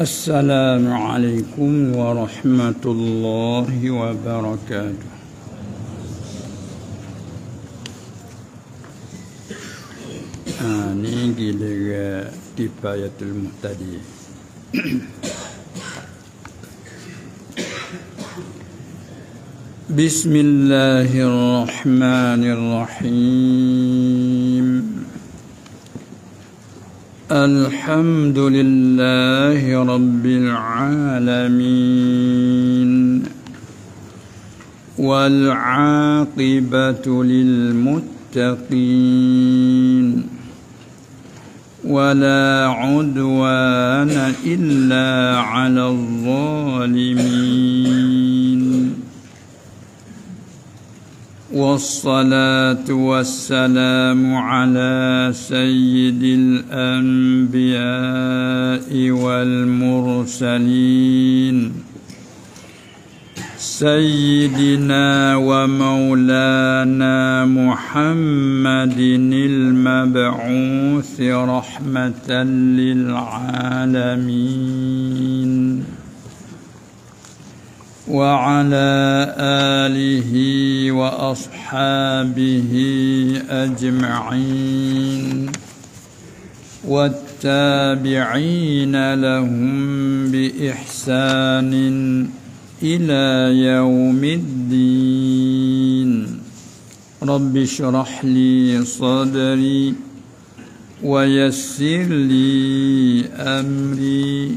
السلام عليكم ورحمة الله وبركاته نيجي كفاية المهتدي بسم الله الرحمن الرحيم الحمد لله رب العالمين والعاقبة للمتقين ولا عدوان إلا على الظالمين والصلاة والسلام على سيد الأنبياء والمرسلين سيدنا ومولانا محمد المبعوث رحمة للعالمين وعلى آله وأصحابه أجمعين والتابعين لهم بإحسان إلى يوم الدين رب اشرح لي صدري ويسر لي أمري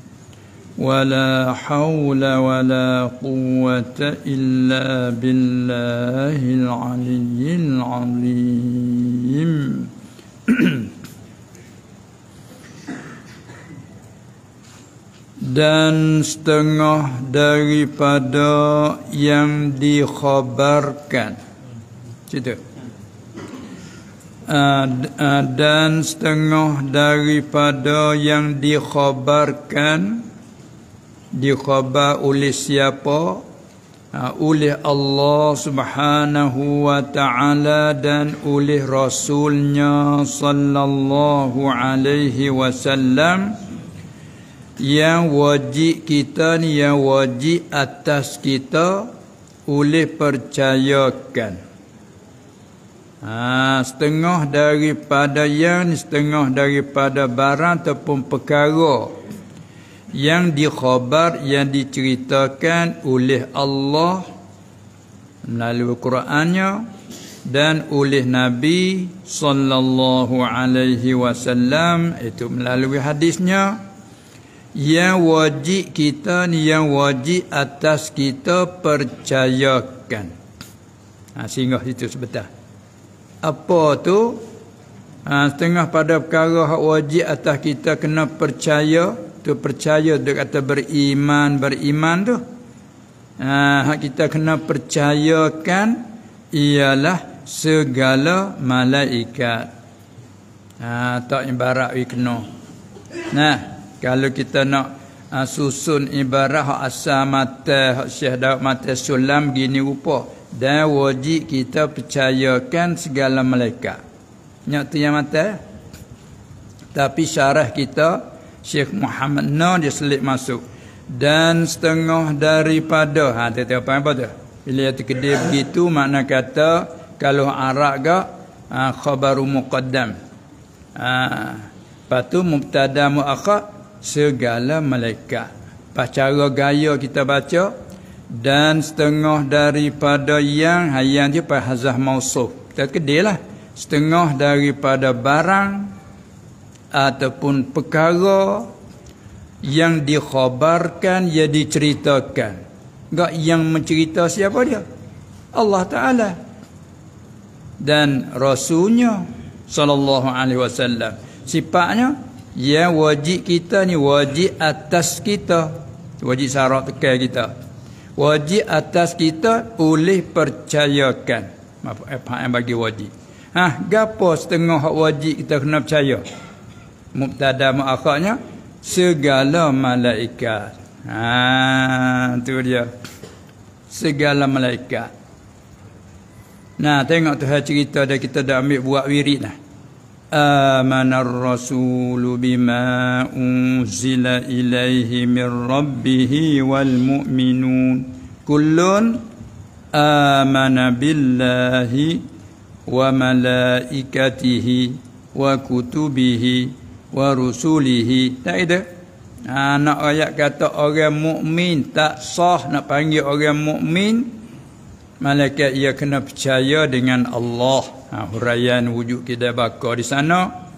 ولا حول ولا قوة إلا بالله العلي العظيم dan setengah daripada yang dikhabarkan cerita ah, ah, dan setengah daripada yang dikhabarkan dikhabar oleh siapa? Ha, oleh Allah Subhanahu wa taala dan oleh rasulnya sallallahu alaihi wasallam yang wajib kita ni yang wajib atas kita oleh percayakan. Ha, setengah daripada yang setengah daripada barang ataupun perkara yang dikhabar yang diceritakan oleh Allah melalui Qurannya dan oleh Nabi sallallahu alaihi wasallam itu melalui hadisnya yang wajib kita ni yang wajib atas kita percayakan. Ha, singgah situ sebentar. Apa tu? Ha, setengah pada perkara hak wajib atas kita kena percaya tu percaya dia kata beriman beriman tu ha, kita kena percayakan ialah segala malaikat ha, tak ibarat we kena nah kalau kita nak ha, susun ibarat hak asal mata hak syekh daud mata sulam gini rupa dan wajib kita percayakan segala malaikat nyak mata tapi syarah kita Syekh Muhammad No dia selit masuk Dan setengah daripada Ha tu tu apa apa tu Bila dia terkedir begitu makna kata Kalau Arab ke ha, Khabaru Muqaddam ha, Lepas tu Mubtada Mu'akhad Segala malaikat Pacara gaya kita baca dan setengah daripada yang hayan dia pahazah mausuf. Kita lah Setengah daripada barang ataupun perkara yang dikhabarkan ya diceritakan enggak yang mencerita siapa dia Allah taala dan rasulnya sallallahu alaihi wasallam sifatnya Ya wajib kita ni wajib atas kita wajib syarat tekal kita wajib atas kita boleh percayakan apa yang eh, bagi wajib ha gapo setengah hak wajib kita kena percaya mubtada muakhirnya segala malaikat. Ha tu dia. Segala malaikat. Nah tengok tu cerita dah kita dah ambil buat wirid dah. آمن الرسول بما أنزل إليه من ربه والمؤمنون Billahi wa بالله wa وكتبه wa rusulihi tak ada ha, nak ayat kata orang mukmin tak sah nak panggil orang mukmin malaikat ia kena percaya dengan Allah ha, huraian wujud kita bakar di sana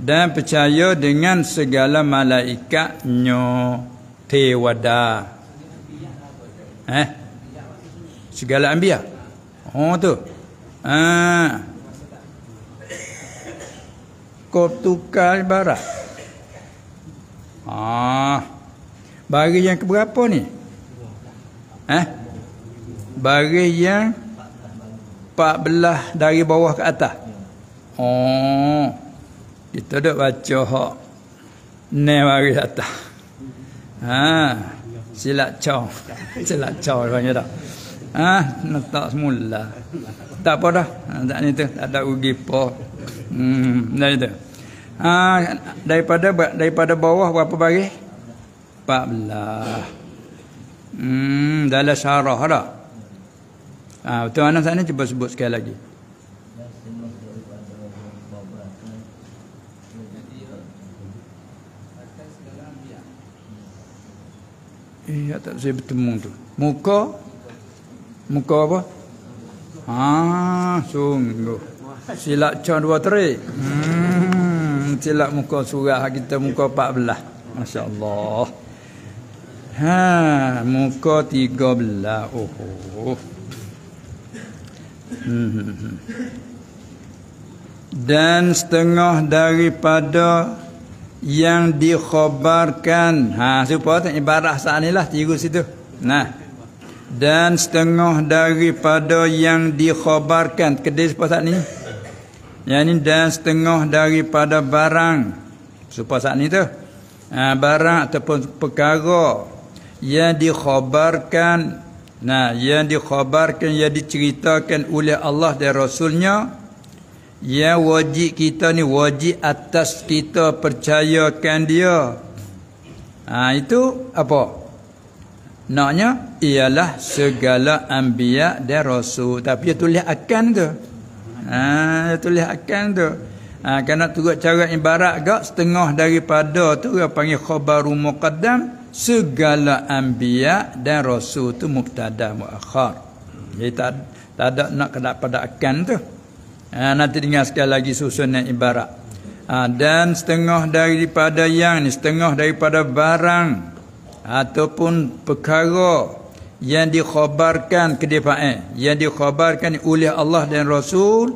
dan percaya dengan segala malaikatnya tewada eh segala anbiya oh tu ah ha kop tukar barat. Ah. Baris yang keberapa ni? Eh? Baris yang 14 dari bawah ke atas. Oh. Kita dok baca hak. Ne baris atas. Ha. caw, cau. caw, cau banyak Ah, Ha, tak semula. Tak apa dah. Ha, tak ni tu, tak ada rugi apa. Hmm, dah itu. Ha, daripada daripada bawah berapa baris? 14. Hmm, dalam syarah dah. Ha, ah, Tuan anak sana cuba sebut sekali lagi. Eh, ya, tak saya bertemu tu. Muka? Muka apa? Ah, sungguh silap con dua teri hmm, silap muka surah kita muka empat belah Masya Allah ha, muka tiga belah oh, oh. dan setengah daripada yang dikhabarkan ha siapa ibarat saat inilah tiga situ nah dan setengah daripada yang dikhabarkan kedai sepasat ni yang ini dan setengah daripada barang. Supaya saat ini tu. Ha, barang ataupun perkara. Yang dikhabarkan. Nah, yang dikhabarkan, yang diceritakan oleh Allah dan Rasulnya. Yang wajib kita ni wajib atas kita percayakan dia. Ah ha, itu apa? Naknya ialah segala anbiya dan rasul. Tapi itu lihat akan ke? Ah, tulis akan tu. Ha, kena kan turut cara ibarat gak setengah daripada tu dia panggil khabaru muqaddam segala anbiya dan rasul tu mubtada muakhar. Jadi tak, tak ada nak kena pada akan tu. Ha, nanti dengar sekali lagi susunan ibarat. Ha, dan setengah daripada yang ni setengah daripada barang ataupun perkara yang dikhabarkan eh, yang dikhabarkan oleh Allah dan Rasul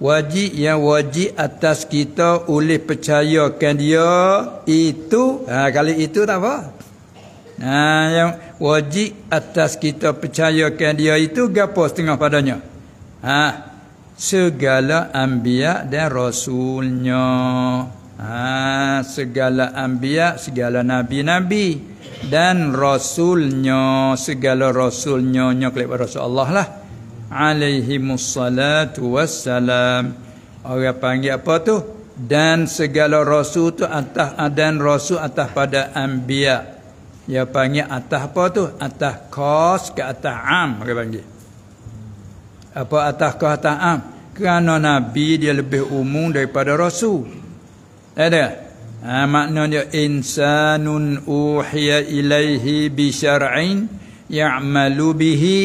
wajib yang wajib atas kita oleh percayakan dia itu ha, kalau itu tak apa ha, yang wajib atas kita percayakan dia itu gapo setengah padanya ha, segala ambiya dan rasulnya Ha, segala anbiya, segala nabi-nabi dan rasulnya, segala rasulnya nya kelip Rasulullah lah. Alaihi musallatu wassalam. Orang panggil apa tu? Dan segala rasul tu atas dan rasul atas pada anbiya. Dia panggil atas apa tu? Atas khas ke atas am orang panggil. Apa atas kos atas am? Kerana nabi dia lebih umum daripada rasul. Ada. Ha, maknanya insanun uhiya ilaihi bi syar'in ya'malu bihi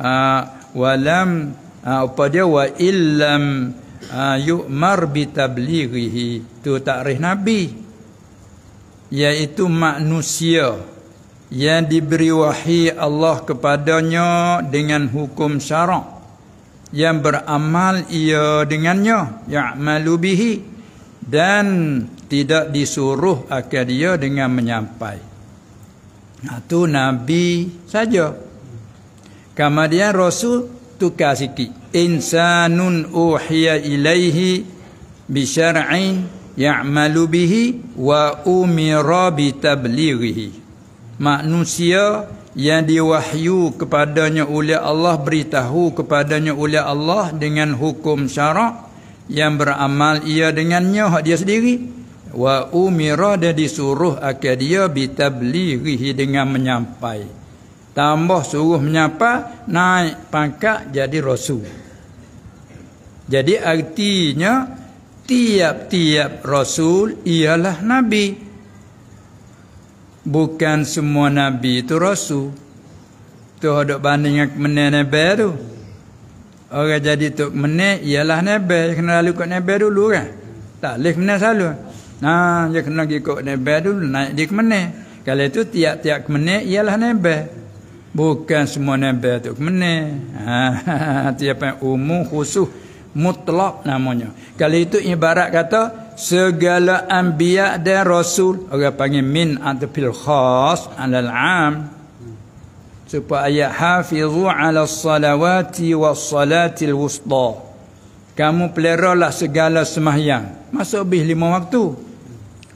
ha, ah, wa lam ha, ah, apa dia wa illam ha, yu'mar bi tablighihi tu takrif nabi yaitu manusia yang diberi wahyu Allah kepadanya dengan hukum syarak yang beramal ia dengannya ya'malu bihi dan tidak disuruh akan dia dengan menyampai. Nah ha, tu nabi saja. Kemudian rasul tukar sikit. Insanun uhiya ilaihi bi ya'malu bihi wa umira bi Manusia yang diwahyu kepadanya oleh Allah beritahu kepadanya oleh Allah dengan hukum syarak yang beramal ia dengannya hak dia sendiri wa umira dia disuruh akan dia bitablighi dengan menyampai tambah suruh menyapa naik pangkat jadi rasul jadi artinya tiap-tiap rasul ialah nabi bukan semua nabi itu rasul tu ada banding dengan baru. Orang jadi tok menek ialah nebe kena lalu kat nebe dulu kan. Tak leh kena selalu. Nah, ha, dia kena pergi kat nebe dulu naik di kemene. Kalau itu tiap-tiap kemene ialah nebe. Bukan semua nebe ha, tu kemene. Ha, tiap yang umum khusus mutlak namanya. Kalau itu ibarat kata segala anbiya dan rasul orang panggil min atau fil khas alal am supaya hafizu ala salawati wa salatil wusta kamu peleralah segala semahyang masuk bih lima waktu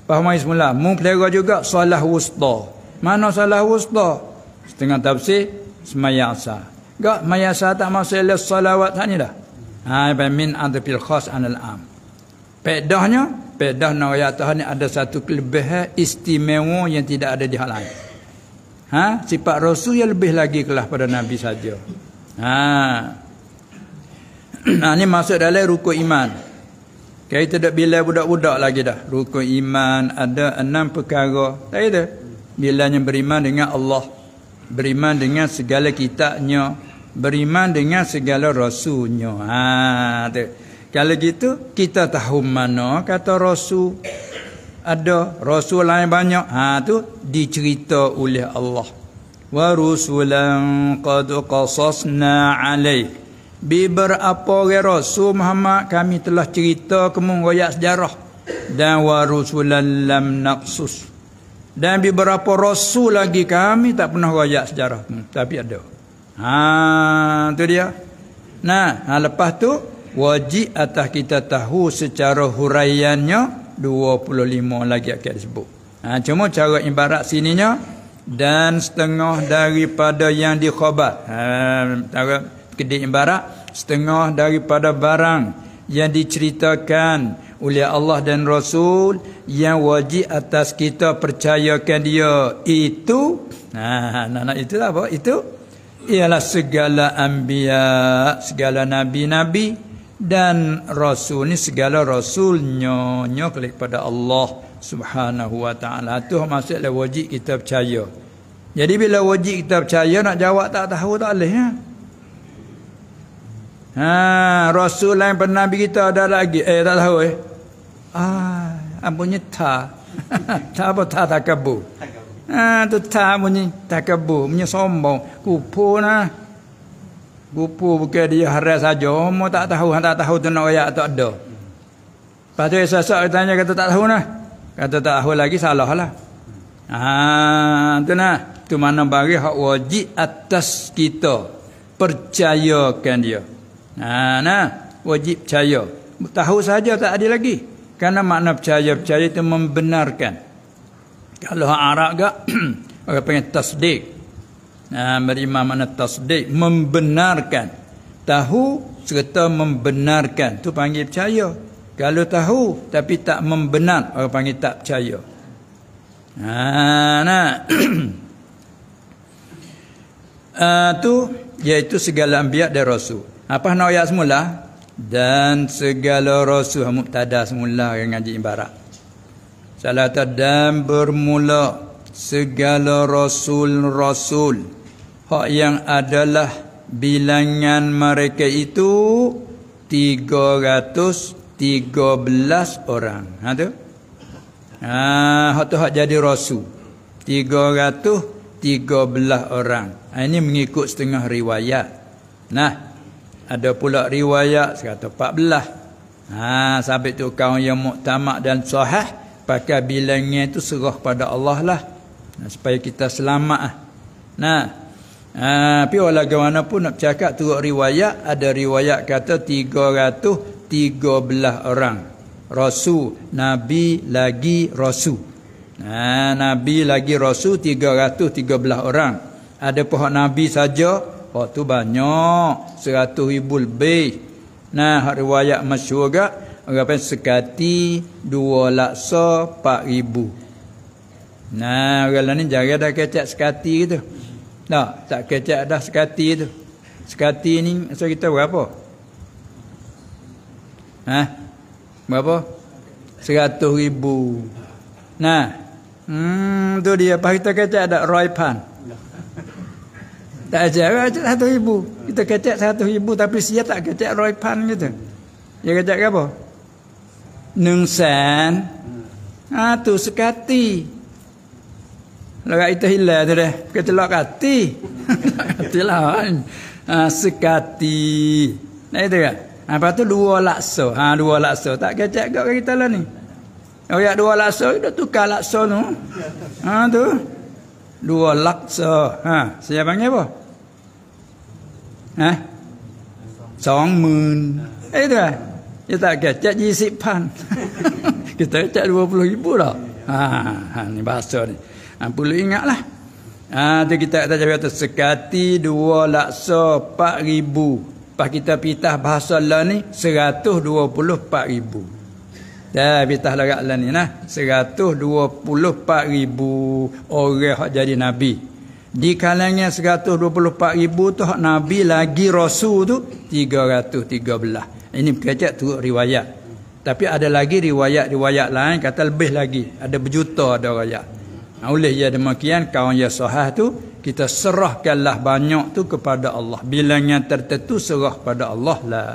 faham ayat semula mu pelera juga salah wusta mana salah wusta setengah tafsir semahyang asah gak semahyang asah tak masuk ala salawat tak ni dah ha, min antepil khas anal am pedahnya pedah nawaya tahan ada satu kelebihan istimewa yang tidak ada di hal lain Ha? Sifat Rasul yang lebih lagi kelah pada Nabi saja. Ha. Nah, ini ha, masuk dalam rukun iman. Okay, kita dah bila budak-budak lagi dah. Rukun iman ada enam perkara. Tak ada. Bilanya beriman dengan Allah. Beriman dengan segala kitabnya. Beriman dengan segala rasulnya. Ha, tu. Kalau gitu kita tahu mana kata rasul ada rasul lain banyak ha tu dicerita oleh Allah wa rusulan qad qasasna alai bi berapa rasul Muhammad kami telah cerita kamu royak sejarah dan wa rusulan lam naqsus dan beberapa rasul lagi kami tak pernah royak sejarah hmm, tapi ada ha tu dia nah ha, lepas tu wajib atas kita tahu secara huraiannya 25 lagi akan disebut. Ha, cuma cara ibarat sininya dan setengah daripada yang dikhabar. Ha cara kedik ibarat setengah daripada barang yang diceritakan oleh Allah dan Rasul yang wajib atas kita percayakan dia itu nah ha, nah itulah apa itu ialah segala anbiya segala nabi-nabi dan rasul ni segala rasul nyonya nyonyo pada Allah Subhanahu wa taala tu maksudlah wajib kita percaya jadi bila wajib kita percaya nak jawab tak tahu tak leh. ya? Ha? ha rasul lain pernah bagi kita ada lagi eh tak tahu eh ah ampunnya ta ta apa ta takabur ha tu ta bunyi takabur bunyi sombong kupu nah Rupa bukan dia haram saja, mau tak tahu, hang tak tahu tuna ayat tak ada. Lepas tu esok-esok tanya kata tak tahu nah. Kata tak tahu lagi salah lah. Ha, tu nah. Tu mana bagi hak wajib atas kita percayakan dia. Ha, nah, wajib percaya. Tahu saja tak ada lagi. Karena makna percaya percaya itu membenarkan. Kalau Arab gak orang panggil tasdik. Amir ah, Imam mana tasdik membenarkan tahu serta membenarkan tu panggil percaya kalau tahu tapi tak membenar orang panggil tak percaya ha nah uh, tu iaitu segala anbiya dan rasul apa nak ayat semula dan segala rasul mubtada semula yang ngaji ibarat salah dan bermula segala rasul rasul Hak yang adalah bilangan mereka itu 313 orang. Ha tu. Ha hak tu hak jadi rasul. 313 orang. Ha, ini mengikut setengah riwayat. Nah, ada pula riwayat 114. Ha sampai tu kau yang muktamad dan sahih pakai bilangan itu serah pada Allah lah. supaya kita selamat lah. Nah, Ha, tapi walaupun pun nak cakap turut riwayat Ada riwayat kata 313 orang Rasul, Nabi lagi Rasul ha, Nabi lagi Rasul 313 orang Ada pohon Nabi saja Pohon tu banyak 100 ribu lebih Nah riwayat masyur agak Agapain sekati 2 laksa 4 Nah orang ni jaga dah kecap sekati gitu Nah tak kecek dah sekati tu. Sekati ni masa kita berapa? Ha? Berapa? Seratus ribu. Nah. Hmm, tu dia. Pas kita kecek ada pan. Tak ajar kecek satu ribu. Kita kecek satu ribu tapi siap tak kecek pan gitu. Dia kecek apa? Nengsan. Ha, tu sekati. Sekati. Lagak itu hilang tu deh. Kita telok kati. Kati lah kan. Ha, sekati. Nah itu kan. Ha, lepas tu dua lakso. Ha, dua lakso. Tak kecek kau ke kita lah ni. Oh ya dua lakso. Dia tukar lakso tu. Ha tu. Dua lakso. Ha, saya panggil apa? Ha? Song moon. Eh itu kan. Dia tak kecek jisipan. kita kecek dua puluh ribu lah. Ha, ha, ni bahasa ni. Ha, perlu ingatlah. Ah ha, tu kita kata jawi atas sekati 2 laksa 4 ribu. Lepas kita pitah bahasa lah ni 124 ribu. Dah ya, pitah lagak lah ni lah. 124 ribu orang yang jadi Nabi. Di kalangnya 124 ribu tu Nabi lagi Rasul tu tiga tiga ratus belah. Ini kacak tu riwayat. Tapi ada lagi riwayat-riwayat lain kata lebih lagi. Ada berjuta ada riwayat. Oleh Ya demikian kawan Ya sahah tu kita serahkanlah banyak tu kepada Allah. Bilangnya tertentu serah pada Allah lah.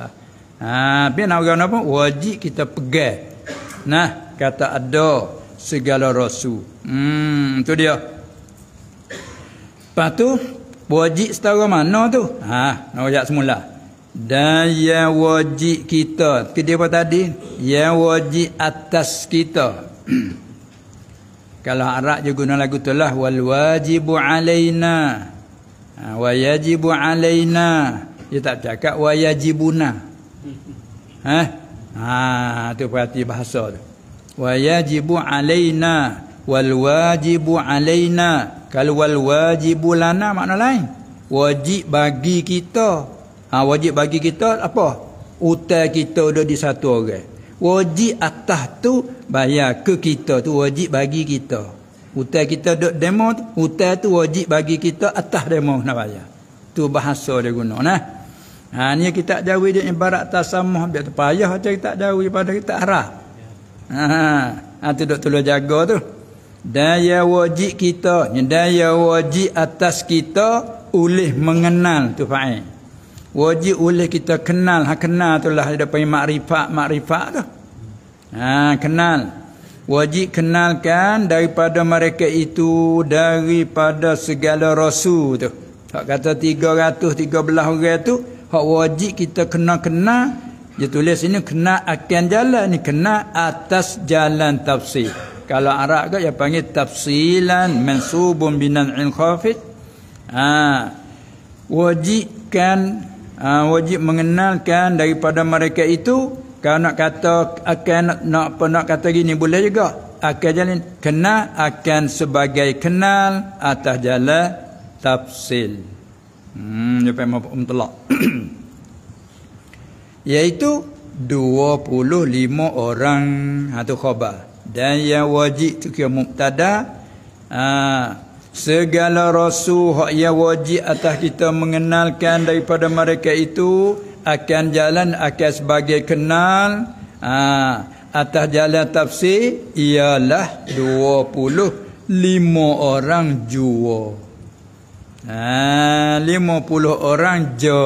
Ha, bin orang apa wajib kita pegang. Nah, kata ada segala rasul. Hmm, tu dia. Lepas tu wajib setara mana tu? Ha, nak ayat semula. Dan yang wajib kita, kita apa tadi? Yang wajib atas kita. Kalau Arab je guna lagu tu lah. Wal wajibu alaina. Ha, wajibu alaina. Dia tak cakap wajibuna. Ha? Ha, tu perhati bahasa tu. Wajibu alaina. Wal wajibu alaina. Kalau wal wajibu lana makna lain. Wajib bagi kita. Ha, wajib bagi kita apa? Utar kita dah di satu orang. Wajib atas tu bayar ke kita tu wajib bagi kita hutang kita dok demo hutang tu wajib bagi kita atas demo nak bayar tu bahasa dia guna nah ha ni kita jauh dia ibarat tasamuh dia terpayah aja kita jauh daripada kita arah. ha ha tu dok tolong jaga tu daya wajib kita daya wajib atas kita oleh mengenal tu fa'in wajib oleh kita kenal ha kenal tu lah dia panggil makrifat makrifat tu Ha, kenal. Wajib kenalkan daripada mereka itu daripada segala rasul tu. Hak kata 313 orang tu, hak wajib kita kena kenal Dia tulis sini kenal akan jalan ni, kena atas jalan tafsir. Kalau Arab kat dia panggil tafsilan mansubun binan al-khafid. Ha, wajibkan ha, wajib mengenalkan daripada mereka itu kalau nak kata akan nak, nak apa nak kata gini boleh juga akan jalan kena akan sebagai kenal atas jala tafsil hmm ni pemah um telak iaitu 25 orang atau ha, khabar dan yang wajib tu kira mubtada ha, segala rasul yang wajib atas kita mengenalkan daripada mereka itu akan jalan akan sebagai kenal ha, atas jalan tafsir ialah 25 orang jua. Ha, 50 orang jo.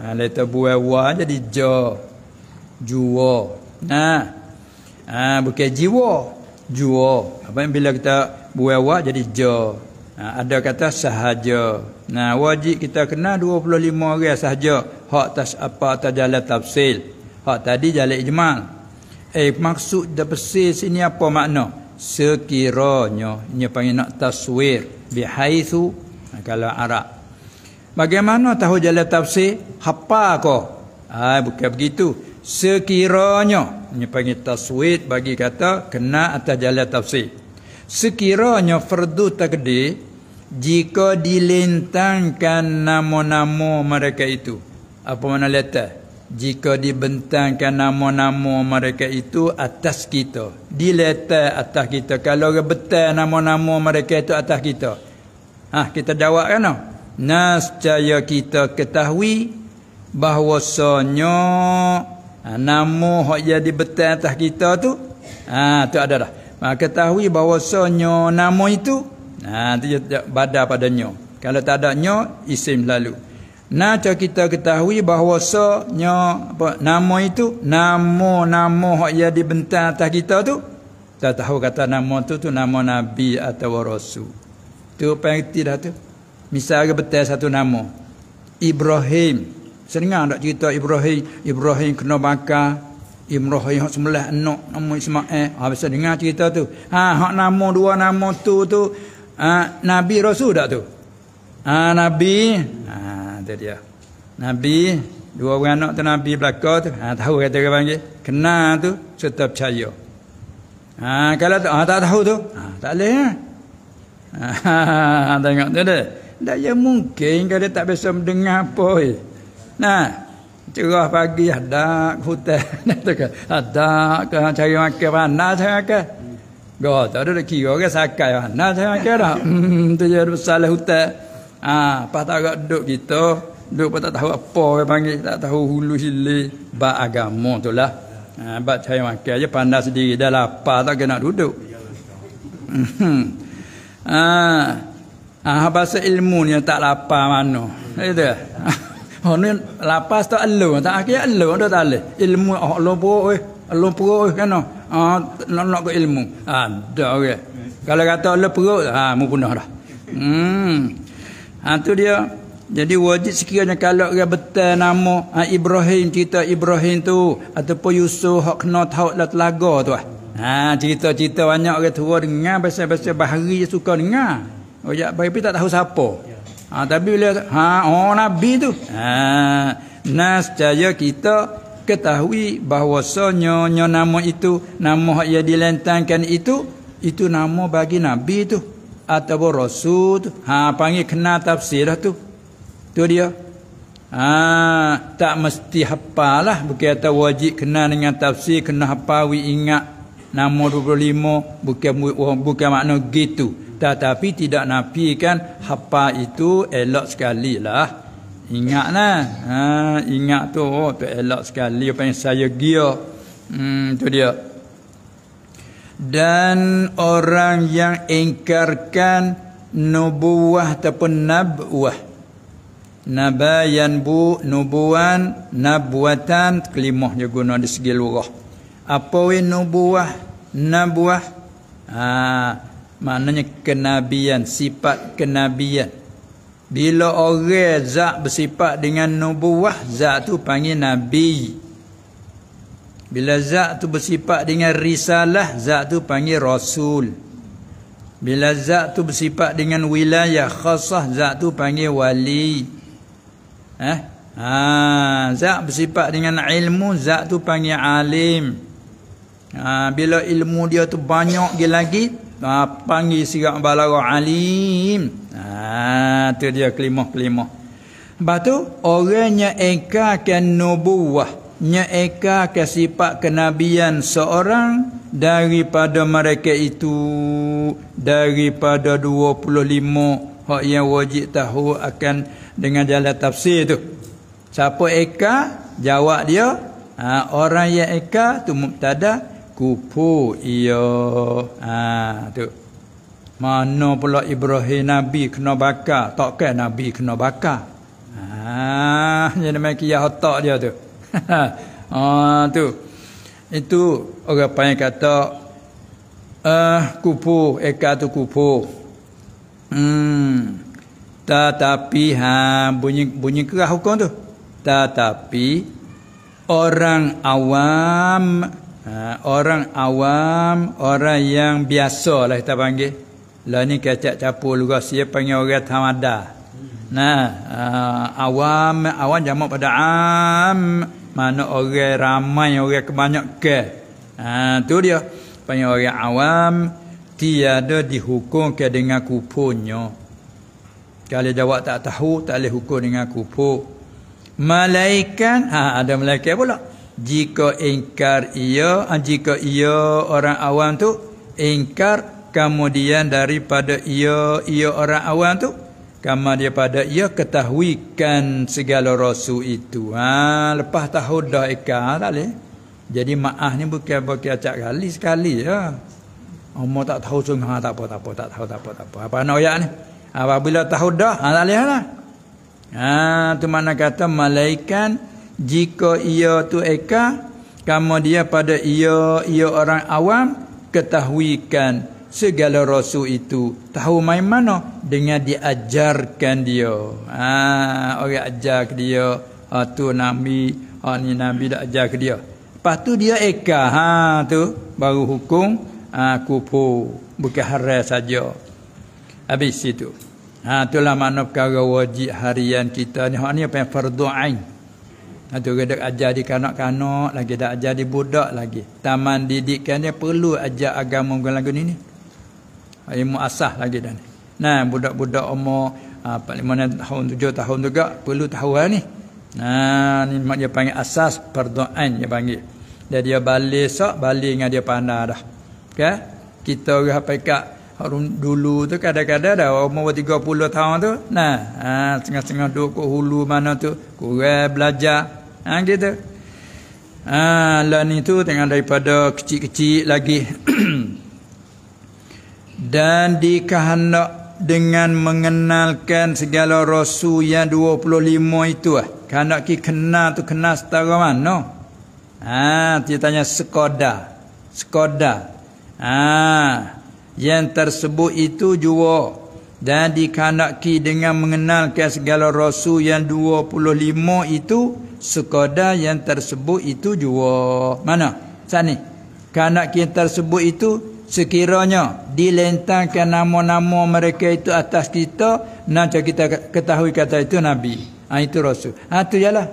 Ha, Lepas buat wa jadi jo. Jua. Ha. ha bukan jiwa. Jua. Apa yang bila kita buat wa jadi jo. Ha, ada kata sahaja. Nah, wajib kita kenal 25 orang sahaja hak tas apa tajalah tafsil hak tadi jalan ijmal eh maksud tafsir sini apa makna sekiranya nya panggil nak taswir bihaitsu ha, kalau arab bagaimana tahu jalan tafsir hapa ko ah ha, bukan begitu sekiranya nya panggil taswir bagi kata kena atas jalan tafsir sekiranya fardu takdir jika dilentangkan nama-nama mereka itu apa mana letter jika dibentangkan nama-nama mereka itu atas kita di letter atas kita kalau orang betul nama-nama mereka itu atas kita ha kita jawab kan Nas caya kita ketahui bahwasanya ha, nama hak jadi betul atas kita tu ha tu ada dah maka ha, ketahui bahwasanya nama itu ha tu badal padanya kalau tak ada nya isim lalu Nah, kita ketahui bahawa sonya apa nama itu? Nama-nama hak ya dibentang atas kita tu. Tak tahu kata nama tu tu nama nabi atau rasul. Tu yang dah tu. Misalnya betul satu nama. Ibrahim. Sedengar nak cerita Ibrahim? Ibrahim kena bakar. Ibrahim yang sebelah anak nama Ismail. Ha, bisa dengar cerita tu. Ha, hak nama dua nama tu tu. Ha, nabi rasul tak tu? Ha, nabi. Ha, tu dia. Nabi, dua orang anak tu Nabi belaka tu. Ha, tahu kata dia panggil. Kena tu, tetap percaya. Ha, kalau tu, ha, tak tahu tu. Ha, tak boleh ha? Ha, tengok tu dia. Tak ya mungkin kalau dia tak bisa mendengar apa. Eh. Nah, cerah pagi ada hutan tu ke ada ke cari makan mana cari makan gua tu ada kira ke sakai mana cari makan dah hmm tu je besar lah hutan Ah, ha, pas tak agak duduk kita, duduk pun tak tahu apa yang panggil, tak tahu hulu hilir, bak agama tu lah. Ha, bak cahaya makan je, pandai sendiri, dah lapar tak kena duduk. ah, hmm. apa ha, ha, bahasa ilmu ni tak lapar mana. Itu Oh ni lapas tu elu, tak akhirnya elu dah tak leh. Ilmu oh lo pro, eh lo pro, kan? Ah nak nak ke ilmu? ah, okay. Kalau kata lo ah mungkin dah. Hmm. Ha tu dia. Jadi wajib sekiranya kalau dia betul nama ha, Ibrahim cerita Ibrahim tu ataupun Yusuf hak kena tahu lah telaga tu ah. Ha cerita-cerita banyak orang tua dengar bahasa-bahasa bahari je suka dengar. Ojak oh, ya, tapi tak tahu siapa. Ha tapi bila ha oh nabi tu. Ha nas jaya kita ketahui bahawa bahwasanya nyonya nama itu nama yang dilentangkan itu itu nama bagi nabi tu. Atau rasul tu ha panggil kena tafsir dah tu tu dia ha tak mesti hafal lah bukan kata wajib kena dengan tafsir kena hafal ingat nama 25 bukan bukan makna gitu tetapi tidak nafikan hafal itu elok sekali lah ingatlah ha ingat tu oh tu elok sekali apa yang saya gear hmm tu dia dan orang yang ingkarkan nubuah ataupun nabuah nabayan bu nubuan nabuatan kelimah dia guna di segi lurah apa we nubuah nabuah ha maknanya kenabian sifat kenabian bila orang zak bersifat dengan nubuah zak tu panggil nabi bila Zak tu bersifat dengan risalah, Zak tu panggil rasul. Bila Zak tu bersifat dengan wilayah khasah, Zak tu panggil wali. Eh? Ha, ha zat bersifat dengan ilmu, Zak tu panggil alim. Ha, bila ilmu dia tu banyak lagi, ha, panggil sirak balara alim. Ha, tu dia kelima-kelima. Lepas tu, orangnya engkakan nubuah nyeka ke sifat kenabian seorang daripada mereka itu daripada 25 hak yang wajib tahu akan dengan jalan tafsir tu siapa eka jawab dia ha, orang yang eka tu mubtada kupu ia ha, tu mana pula Ibrahim Nabi kena bakar takkan Nabi kena bakar ha, jadi macam yang hotak dia tu ha, tu itu orang panggil kata uh, eh, kupu eka tu kupu hmm. tetapi ha, bunyi, bunyi kerah hukum tu tetapi orang awam ha, orang awam orang yang biasa lah kita panggil lah ni kacak capul juga siapa panggil orang tamadah Nah, uh, awam awam jamak pada am mana orang ramai orang kebanyakan ha tu dia panggil orang awam tiada dihukum ke dengan kuponyo kalau jawab tak tahu tak boleh hukum dengan kupu malaikat ha ada malaikat pula jika ingkar ia ha, jika ia orang awam tu ingkar kemudian daripada ia ia orang awam tu Kama dia pada ia ya, ketahuikan segala rasul itu. Ha, lepas tahu dah ikan ha, tak boleh. Jadi ma'ah ni bukan bagi acak kali sekali ya. Umar tak tahu sungguh ha, tak apa tak apa tak tahu tak apa tak apa. Apa nak ayat ni? Ha, apabila tahu dah ha, tak boleh lah. Ha, tu mana kata malaikan jika ia tu ikan. Kama dia pada ia, ia orang awam Ketahuikan segala rasul itu tahu main mana dengan diajarkan dia ha orang ajar ke dia ha tu nabi ha ni nabi dah ajar ke dia lepas tu dia eka ha tu baru hukum ha kupu bukan haram saja habis situ ha itulah makna perkara wajib harian kita ni hak ni apa yang fardhu ain Ha tu dak ajar di kanak-kanak lagi dah ajar di budak lagi. Taman didikannya perlu ajar agama guna lagu ni ni ilmu asah lagi dah ni. Nah, budak-budak umur uh, 4 5 tahun 7 tahun juga perlu tahu lah ni. Nah, ni mak dia panggil asas perdoaan dia panggil. Dan dia balik sok balik dengan dia pandai dah. Okey. Kita orang pekak dulu tu kadang-kadang dah umur puluh tahun tu nah ha, ah, tengah-tengah duduk ke hulu mana tu kurang belajar ha, gitu ha, lah ni tu tengah daripada kecil-kecil lagi dan dikehendak dengan mengenalkan segala rasul yang 25 itu ah kehendak ki kena tu kenal setara mana no? ha dia tanya sekoda sekoda ha yang tersebut itu jua dan dikehendaki dengan mengenalkan segala rasul yang 25 itu sekoda yang tersebut itu jua mana sana kehendak ki tersebut itu sekiranya dilentangkan nama-nama mereka itu atas kita nanti kita ketahui kata itu nabi ha, itu rasul ha tu jalah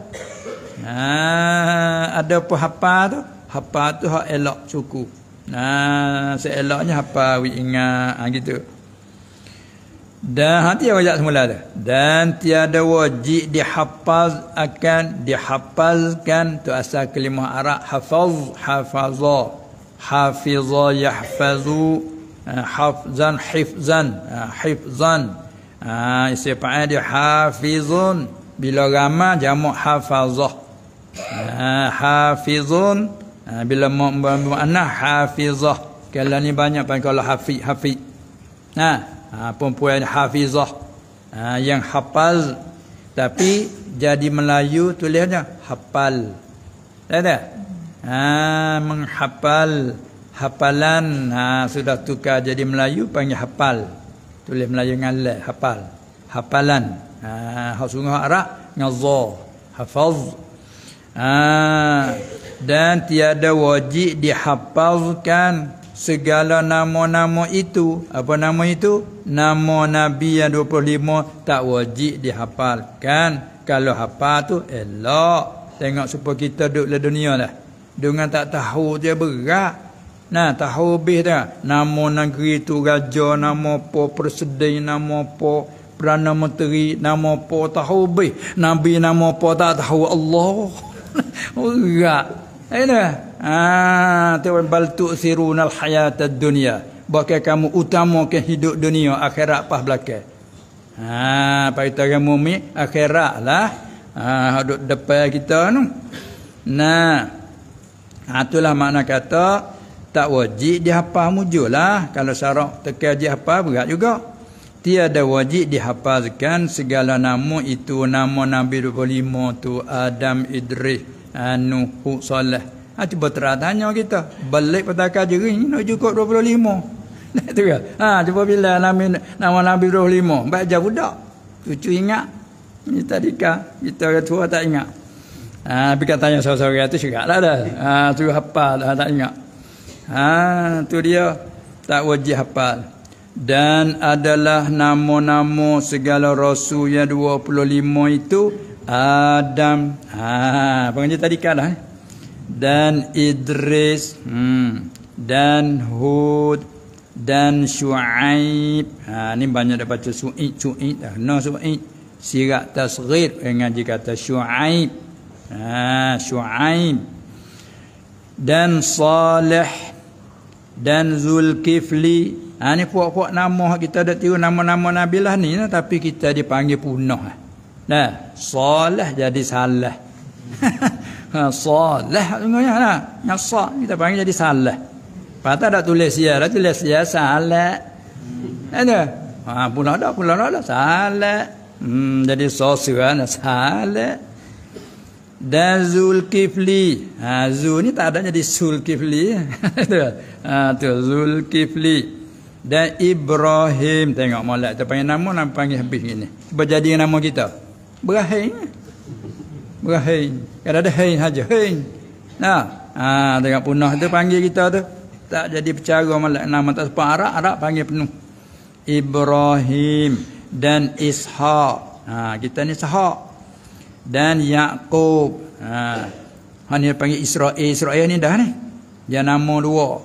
ha ada apa hapa tu hapa tu hak elok cukup nah ha, seeloknya hapa wi ingat ha gitu dan hati yang wajah semula tu dan tiada wajib dihafaz akan dihafazkan tu asal kelima arab hafaz hafazah hafiza yahfazu hafzan hifzan hifzan isim fa'il dia hafizun bila ramah jamak hafazah hafizun bila mu'annas hafizah kalau ni banyak pun kan kalau hafiz hafiz nah ha, ha, perempuan hafizah ha, yang hafal tapi jadi melayu tulisnya hafal ada ha, menghafal hafalan ha, sudah tukar jadi Melayu panggil hafal tulis Melayu ngale hafal hafalan ha sungguh arab ngazza hafaz ha, dan tiada wajib dihafalkan segala nama-nama itu apa nama itu nama nabi yang 25 tak wajib dihafalkan kalau hafal tu elok tengok supaya kita duduk di dunia lah dengan tak tahu dia berat. Nah, tahu lebih dia. Nama negeri tu raja, nama apa presiden, nama apa perdana menteri, nama apa tahu lebih. Nabi nama apa tak tahu Allah. berat. Ini. Ah, tu bal tu sirunal hayatad dunya. Bukan kamu ke hidup dunia akhirat pas belakang. Ha, ah, pai tarang mumi akhirat lah. Ha, duduk depan kita tu. Nah. Ha, itulah makna kata tak wajib dihafal mujulah kalau syarat tekal dihafal berat juga tiada wajib dihafazkan segala nama itu nama Nabi 25 tu Adam Idris Anu ha, Hud Salah ha, cuba teratanya kita balik pada jeri ni nak cukup 25 Nah tu ya. Ha cuba bila nama nama Nabi Ruh 5. Baik budak. Cucu ingat. Ni tadika kita orang tua tak ingat. Ha, tapi kan tanya seorang-seorang itu syaratlah dah. Ha, tu hafal dah ha, tak ingat. Ha, tu dia tak wajib hafal. Dan adalah nama-nama segala rasul yang 25 itu Adam. Ha, pengaji tadi kalah. lah. Dan Idris. Hmm. Dan Hud. Dan Shu'aib. Ha, ni banyak dapat baca Su'id, Su'id. Dah. No Su'id. Sirat Tasghir dengan ngaji kata Shu'aib. Ha, Shu'aib dan Salih, dan Zulkifli. Ha, ini puak-puak nama kita ada tiru nama-nama Nabi lah ni. Nah, tapi kita dipanggil punah. Nah, Saleh jadi salah. Saleh sebenarnya ha, lah. Nyasa kita panggil jadi salah. Patah ada tulis ya. Ha, dah tulis ya. Salah. Ada. Ha, pulang dah. Pulang dah. Salah. Hmm, jadi sosial. Lah, salah dan Zulkifli. Ha, Zul ni tak ada jadi Zulkifli. ha, tu Zulkifli. Dan Ibrahim. Tengok molek tu panggil nama nak panggil habis gini. Cuba nama kita. Berahin. Berahin. Kan ada hein saja. Hein. Nah. Ha, tengok punah tu panggil kita tu. Tak jadi percara molek nama tak sepah Arab. Arab panggil penuh. Ibrahim dan Ishaq. Ha, kita ni Ishaq dan Yaqub. Ha. Hanya panggil Israel. Israel ni dah ni. Dia nama dua.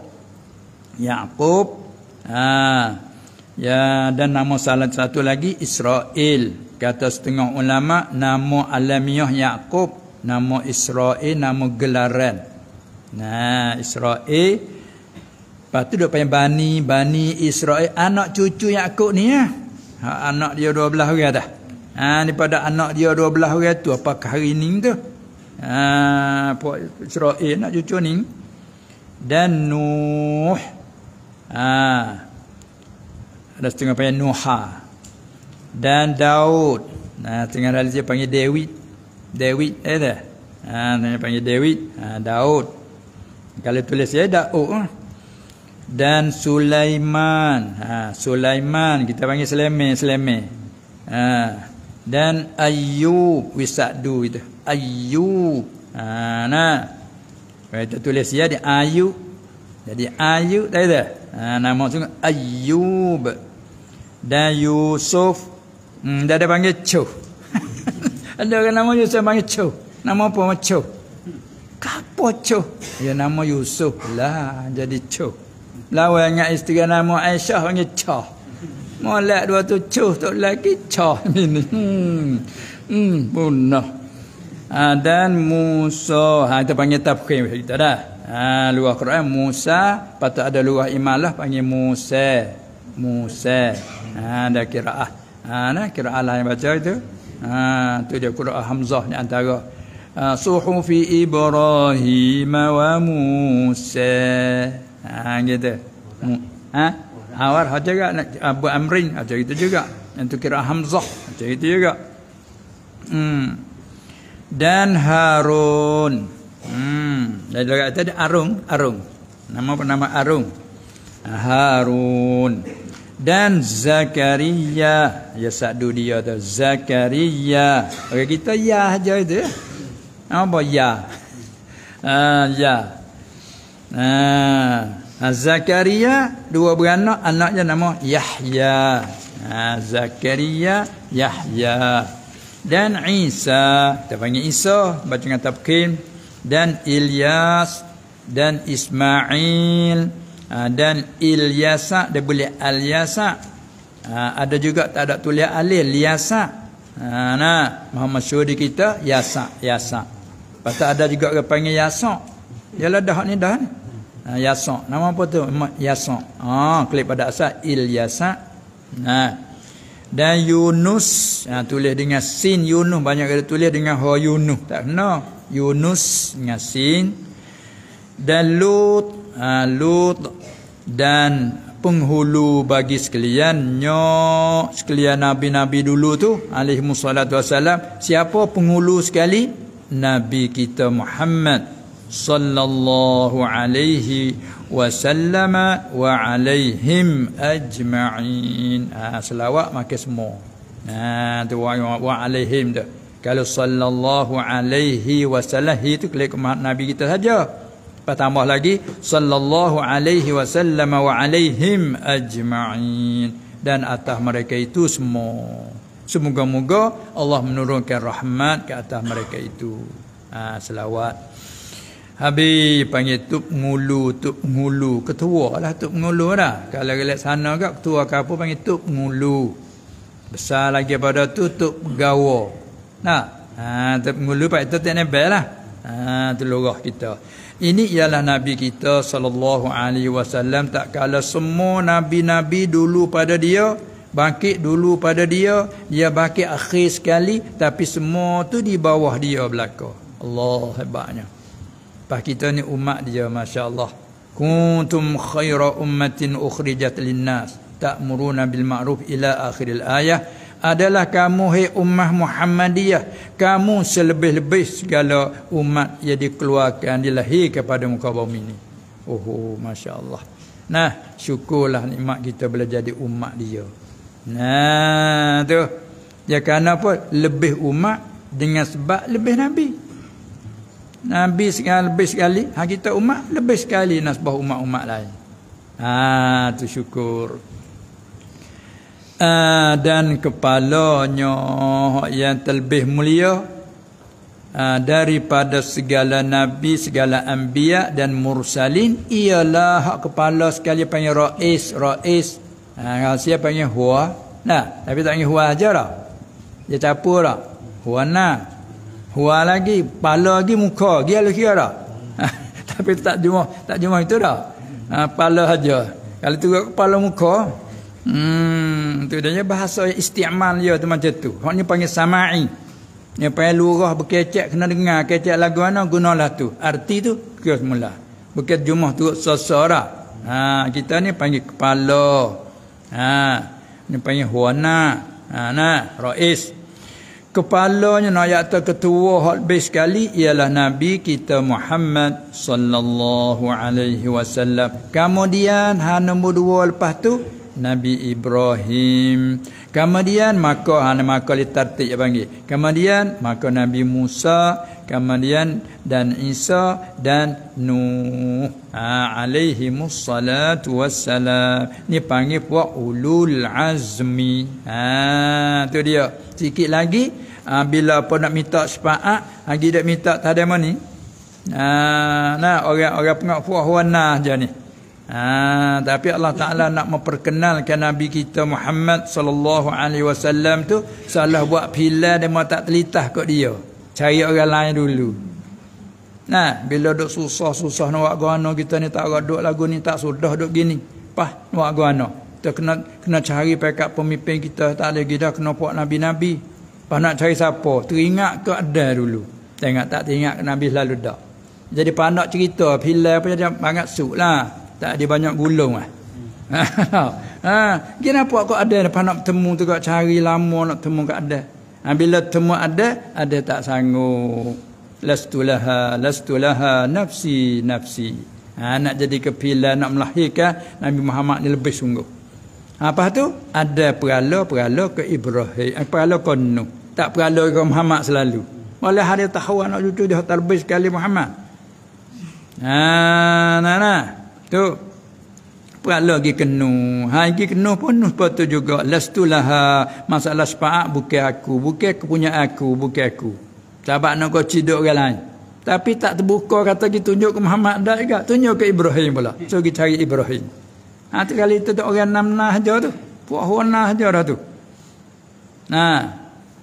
Yaqub. Ha. Ya dan nama salah satu lagi Israel. Kata setengah ulama nama alamiah Yaqub, nama Israel nama gelaran. Nah, Israel Lepas tu dia panggil Bani, Bani Israel, anak cucu Yaqub ni ya. anak dia 12 orang dah. Ha daripada anak dia dua belah orang tu apakah hari ni tu? Ha puak Israel nak cucu ni. Dan Nuh. Ha. Ada setengah panggil Nuha. Dan Daud. Nah, ha, tengah dalam dia panggil Dawid. Dawid eh dah. Ha, tengah panggil Dawid. Ha, Daud. Kalau tulis dia Daud. Eh? Dan Sulaiman. Ha, Sulaiman. Kita panggil Selemeh. Selemeh. Ha dan ayyub wisadu itu ayyub ha nah kita tulis ya dia ayu jadi ayu tadi tu ha nama tu ayyub dan yusuf hmm dia ada panggil chu ada orang nama yusuf panggil chu nama apa macam chu kapo chu ya nama yusuf lah jadi chu lawa ingat isteri nama aisyah panggil chah Molek dua tujuh tu lagi cah ini. Hmm. Hmm, bunuh. Ha, ah, dan Musa. Ha, kita panggil tafkhim. Kita dah. Ha, luar Quran Musa. Patut ada luar imalah panggil Musa. Musa. Ha, ada kira'ah. Ha, nah, kira'ah lah yang baca itu. Ha, itu dia kira'ah Hamzah ni antara. Ha, Suhufi Ibrahim wa Musa. Ha, gitu. Ha? Awar ha juga nak ah, buat amrin ha ah, itu juga. Itu kira hamzah ha itu juga. Hmm. Dan Harun. Hmm. Dan juga ada Arung, Arung. Nama apa nama Arung? Ah, Harun. Dan Zakaria. Ya sadu dia tu Zakaria. Okey kita ya aja itu ya. Apa ya? Ah uh, ya. Ah. Uh. Ha, Zakaria dua beranak anaknya nama Yahya. Ha, Zakaria Yahya dan Isa. Kita panggil Isa baca dengan tafkin dan Ilyas dan Ismail ha, dan Ilyasa dia boleh Alyasa. Ha, ada juga tak ada tulis alil Liasa. Ha, nah, Muhammad Syuri kita Yasa Yasa. Pasal ada juga orang panggil Yasa. Yalah dah ni dah. Ni. Ah, yasa nama apa tu yasa ha klik pada asal il yasa nah dan yunus ha tulis dengan sin yunus banyak kali tulis dengan ha yunus tak kena yunus dengan sin dan lut ha lut dan penghulu bagi sekalian nyok sekalian nabi-nabi dulu tu alaihi wassalam siapa penghulu sekali nabi kita Muhammad صلى الله عليه وسلم وعليهم أجمعين آه سلواء ما كسمو آه وعليهم ده قالوا صلى الله عليه وسلم هي تكليك مع النبي تهجى فتعمل لقي صلى الله عليه وسلم وعليهم أجمعين dan atas mereka itu semua. Semoga-moga Allah menurunkan rahmat ke atas mereka itu. Ha, selawat. Habis panggil tup ngulu, tup ngulu. Ketua lah tup ngulu lah. Kalau lihat sana kat ketua kapur panggil tup ngulu. Besar lagi pada tu tup gawa. Nak? Ha, tup ngulu pak itu tak nebel lah. Ha, tu lorah kita. Ini ialah Nabi kita saw tak kala semua nabi-nabi dulu pada dia bangkit dulu pada dia dia bangkit akhir sekali tapi semua tu di bawah dia belaka. Allah hebatnya. Pak kita ni umat dia masya-Allah. Kuntum khaira ummatin ukhrijat linnas ta'muruna bil ma'ruf ila akhiril ayah adalah kamu hai ummah Muhammadiyah kamu selebih-lebih segala umat yang dikeluarkan dilahir kepada muka bumi ini oh, oh Masya Allah nah syukurlah nikmat kita boleh jadi umat dia nah tu ya kerana apa lebih umat dengan sebab lebih Nabi Nabi sekali lebih sekali, ha kita umat lebih sekali nasbah umat-umat lain. Ha tu syukur. Uh, dan kepalanya yang terlebih mulia uh, daripada segala nabi segala anbiya dan mursalin ialah hak kepala sekali panggil rais rais uh, ha siapa panggil huwa nah tapi tak panggil huwa aja dah dia capur dah huwa nah Hua lagi, pala lagi muka, dia lagi kira Tapi tak cuma, tak cuma itu dah. Ha, pala saja. Kalau tu kepala muka, hmm, tu dia bahasa istiqmal dia tu macam tu. Hanya panggil samai. Dia panggil lurah berkecek kena dengar kecek lagu mana gunalah tu. Arti tu kira semula. Bukan jumlah tu sesara. Ha, kita ni panggil kepala. Ha, ni panggil huana. Ha, nah, rois kepalanya nak ayat ketua hot base sekali ialah nabi kita Muhammad sallallahu alaihi wasallam kemudian hak nombor dua lepas tu Nabi Ibrahim kemudian maka hak maka li tertib panggil kemudian maka Nabi Musa kemudian dan Isa dan Nuh ha, alaihi musallatu wassalam ni panggil puak ulul azmi ha tu dia sikit lagi ha, bila pun nak minta syafaat ah, lagi dak minta tadi mana ni ha, nah orang-orang pengak puahuan nah je ni ha, tapi Allah Taala nak memperkenalkan nabi kita Muhammad sallallahu alaihi wasallam tu salah buat pilah dan tak telitah kok dia cari orang lain dulu nah bila dok susah-susah nak gano kita ni tak ada lagu ni tak sudah dok gini pah nak gano kita kena kena cari pekat pemimpin kita tak lagi dah kena puak nabi-nabi Pas nak cari siapa, teringat ke ada dulu. Tengok tak teringat ke Nabi selalu dah. Jadi pas nak cerita, pilih apa jadi banyak suk lah. Tak ada banyak gulung lah. Ha, kenapa kau ada pas nak temu tu kau cari lama nak temu kau ada. Ha, bila temu ada, ada tak sanggup. Lestulaha, lestulaha, nafsi, nafsi. Ha, nak jadi kepilan, nak melahirkan Nabi Muhammad ni lebih sungguh. Ah, apa tu ada peralo peralo ke Ibrahim eh, peralo ke Nuh tak peralo ke Muhammad selalu oleh hari tahu anak cucu dia terbis sekali Muhammad ha nah nah tu peralo lagi ke Nuh ha lagi ke Nuh pun Nuh patut juga lastulah masalah sepaak bukan aku bukan kepunyaan aku bukan aku sebab nak kau ciduk orang lain tapi tak terbuka kata kita tunjuk ke Muhammad dah juga tunjuk ke Ibrahim pula so kita cari Ibrahim Ha tu kali tu orang enam nah aja tu. Puak huan nah aja dah tu. Nah. Ha,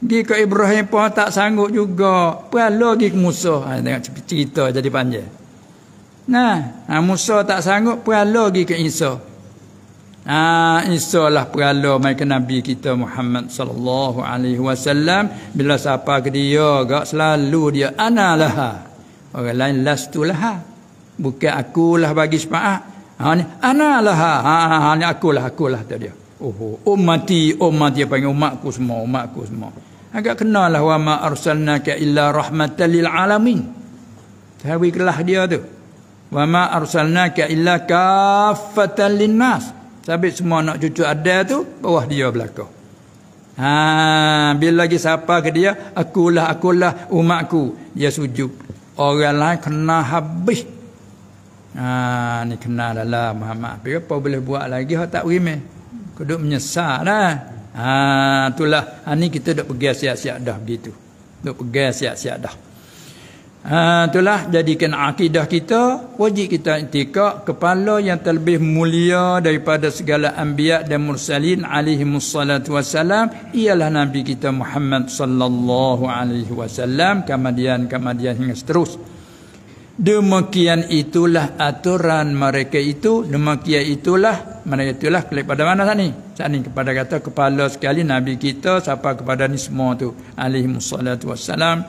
gi ke Ibrahim pun tak sanggup juga. Perlu gi ke Musa. Ha tengok cerita jadi panjang. Nah, ha, Musa tak sanggup perlu gi ke Isa. Ha Isa lah perlu mai ke Nabi kita Muhammad sallallahu alaihi wasallam bila siapa ke dia gak selalu dia ana lah. Orang lain lastulah. Bukan akulah bagi syafaat. Ha ni lah ha, ha ha, ha ni akulah akulah tu dia. Oh oh, oh mati, oh mati apa panggil umatku semua umatku semua. Agak kenalah wa ma arsalnaka illa rahmatan lil alamin. Tahwi kelah dia tu. Wa ma arsalnaka illa kaffatan lin nas. Sabit semua anak cucu ada tu bawah dia belaka. Ha bila lagi siapa ke dia akulah akulah umatku dia sujud. Orang lain kena habis Ha ni kenal dalam Muhammad. Tapi apa boleh buat lagi hak tak Kau Kuduk menyesal lah. Ha itulah. Ha ni kita dok pergi siap-siap dah begitu. Dok pergi siap-siap dah. Ha itulah jadikan akidah kita wajib kita intikak kepala yang terlebih mulia daripada segala anbiya dan mursalin alaihi musallatu wasalam ialah nabi kita Muhammad sallallahu alaihi wasallam kemudian kemudian hingga seterusnya. Demikian itulah aturan mereka itu. Demikian itulah mereka itulah kepada mana saat ini? Saat ini kepada kata kepala sekali Nabi kita siapa kepada ni semua tu. Alaihi musallatu wassalam.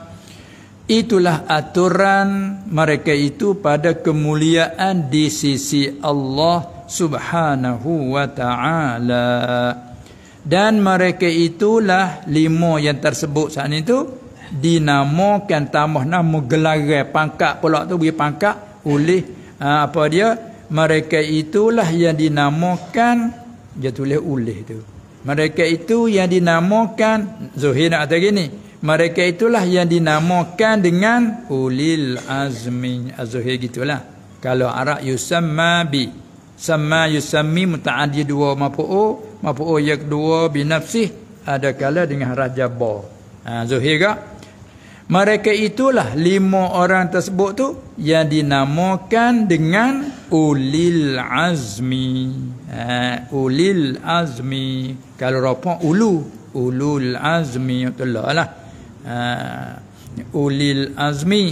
Itulah aturan mereka itu pada kemuliaan di sisi Allah subhanahu wa ta'ala. Dan mereka itulah lima yang tersebut saat itu. tu dinamakan tambah nama gelaran pangkat pula tu bagi pangkat oleh uh, apa dia mereka itulah yang dinamakan dia tulis oleh tu mereka itu yang dinamakan zuhir nak kata gini mereka itulah yang dinamakan dengan ulil azmi azhir gitulah kalau arab yusamma bi sama yusammi mutaaddi dua o mafu'u o yak dua binafsih ada kala dengan rajab ba ha, zuhir gak mereka itulah lima orang tersebut tu yang dinamakan dengan ulil azmi. Ha, ulil azmi. Kalau rapa ulu. Ulul azmi. Itulah lah. Ha, ulil azmi.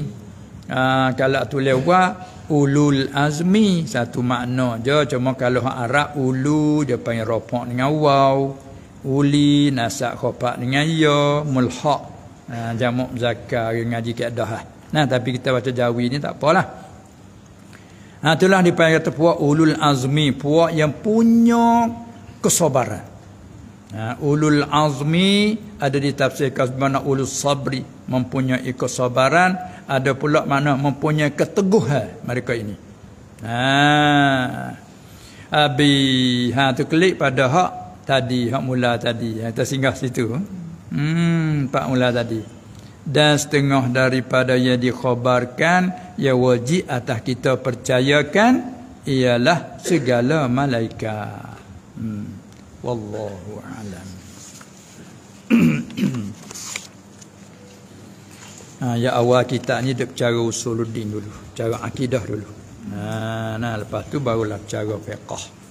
Ha, kalau tu lewa. Ulul azmi. Satu makna je. Cuma kalau Arab ulu. Dia panggil rapa dengan waw. Uli nasak khopak dengan ya. Mulhaq ha, jamuk zakar ngaji kaedah lah. nah tapi kita baca jawi ni tak apalah ha, itulah dipanggil kata puak ulul azmi puak yang punya kesabaran ha, ulul azmi ada di tafsir kasbana ulul sabri mempunyai kesabaran ada pula mana mempunyai keteguhan mereka ini ha, Abi ha tu klik pada hak tadi hak mula tadi ha, singgah situ Hmm, empat mula tadi. Dan setengah daripada yang dikhabarkan, ya wajib atas kita percayakan, ialah segala malaikat. Hmm. Wallahu a'lam. ha, ya awal kita ni dek cara usuluddin dulu, cara akidah dulu. Ha, nah, lepas tu barulah cara fiqh.